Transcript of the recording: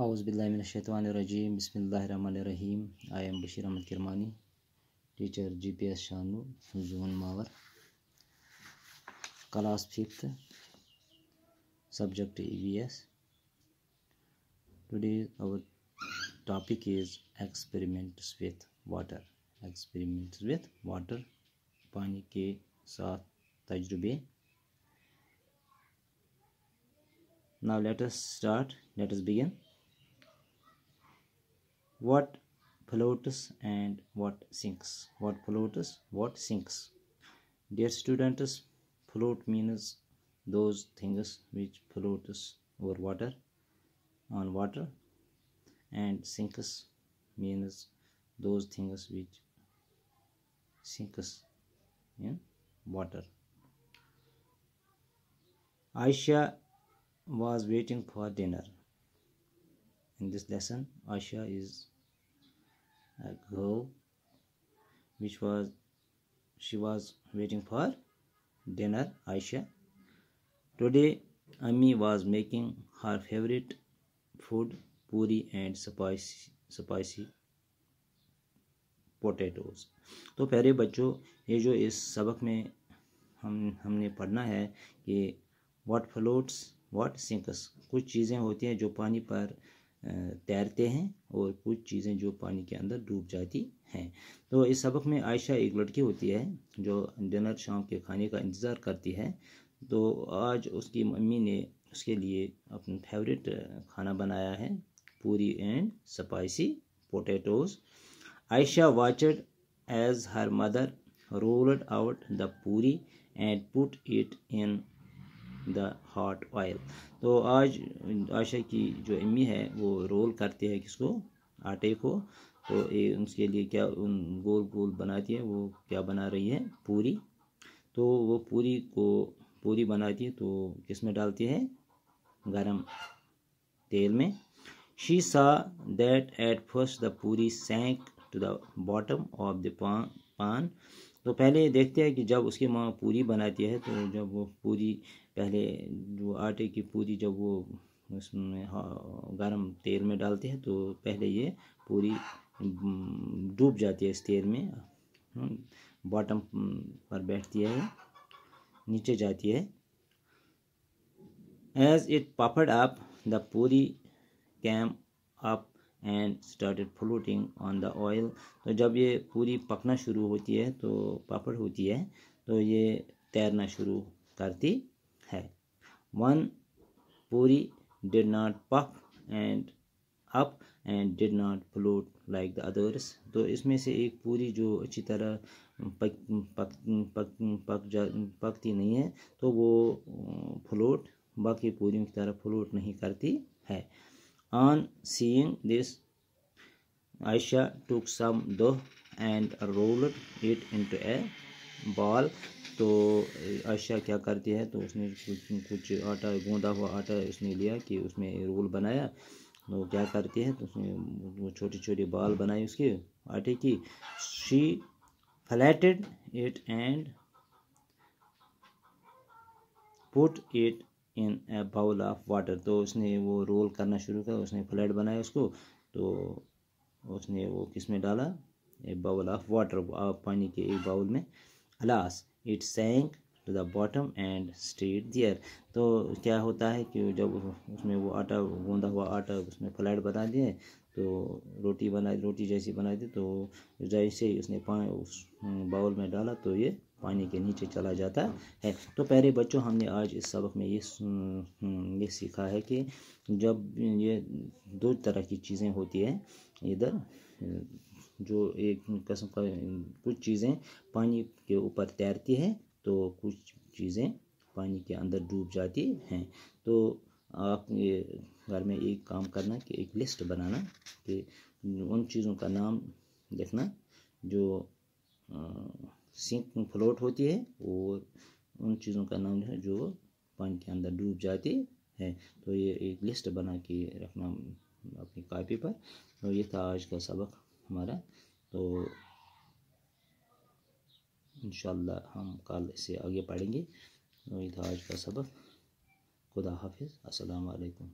हाउसबिल्लाशतवानरजीम बसमीम I am Bashir Ahmad Kirmani teacher G P S शानू zone Mawar class fifth subject EVS. Today our topic is experiments with water. Experiments with water. पानी के साथ तजुर्बे Now let us start. Let us begin. what floats and what sinks what floats what sinks dear students float means those things which floats over water on water and sinks means those things which sinks in water aisha was waiting for dinner In this lesson, Asha is a girl which was she was waiting for dinner, Aisha. Today, Ami was making her favorite food, puri and spicy spicy potatoes तो प्यारे बच्चों ये जो इस सबक में हम हमने पढ़ना है कि वाट फ्लोट्स वाट सिंकस कुछ चीज़ें होती हैं जो पानी पर तैरते हैं और कुछ चीज़ें जो पानी के अंदर डूब जाती हैं तो इस सबक में आयशा एक लड़की होती है जो डिनर शाम के खाने का इंतज़ार करती है तो आज उसकी मम्मी ने उसके लिए अपना फेवरेट खाना बनाया है puri and spicy potatoes Ayesha watched as her mother rolled out the puri and put it in the hot oil तो आज आशा की जो अम्मी है वो रोल करती है किसको आटे को तो ए, उसके लिए क्या उन गोल गोल बनाती है वो क्या बना रही है पूरी तो वो पूरी को पूरी बनाती है तो किस में डालती है गरम तेल में शी सा that at first the puri sank to the bottom of the pan तो पहले देखते हैं कि जब उसकी माँ पूरी बनाती है तो जब वो पूरी पहले जो आटे की पूरी जब वो उसमें हाँ, गर्म तेल में डालते हैं तो पहले ये पूरी हम्म, डूब जाती है इस तेल में हाँ, बॉटम हम्म, पर बैठती है नीचे जाती है as it puffed up the puri came up and started floating on the oil तो जब ये पूरी पकना शुरू होती है तो पापड़ होती है तो ये तैरना शुरू करती One puri did not puff and up and did not float like the others तो इसमें से एक पूरी जो अच्छी तरह पक पक पक पक जा पकती नहीं है तो वो फ्लोट बाकी पूरी की तरह फ्लोट नहीं करती है on seeing this Ayesha took some dough and rolled it into a ball तो अशा क्या करती है तो उसने कुछ, कुछ आटा गूंदा हुआ आटा उसने लिया कि उसमें रोल बनाया तो वो क्या करती है तो उसने छोटी छोटी बाल बनाई उसके आटे की she flattened it and put it in a bowl of water तो उसने वो रोल करना शुरू किया उसने फ्लैट बनाया उसको तो उसने वो किस में डाला ए बाउल ऑफ वाटर पानी के एक बाउल में alas it sank to the bottom and stayed there तो क्या होता है कि जब उसमें वो आटा गूंदा हुआ आटा उसमें फ्लैट बना दिए तो रोटी बना रोटी जैसी बना दी तो जैसे ही उसने पानी उस बाउल में डाला तो ये पानी के नीचे चला जाता है तो पहले बच्चों हमने आज इस सबक में ये ये सीखा है कि जब ये दो तरह की चीज़ें होती हैं इधर जो एक कस्म का कुछ चीज़ें पानी के ऊपर तैरती हैं तो कुछ चीज़ें पानी के अंदर डूब जाती हैं तो आप घर में एक काम करना कि एक लिस्ट बनाना कि उन चीज़ों का नाम लिखना जो सिंक में फ्लोट होती है और उन चीज़ों का नाम है जो पानी के अंदर डूब जाती है तो ये एक लिस्ट बना के रखना अपनी कापी पर तो ये था आज का सबक हमारा तो इन हम कल इसे आगे पढ़ेंगे तो ये था आज का सबक खुदा हाफिज़ अस्सलाम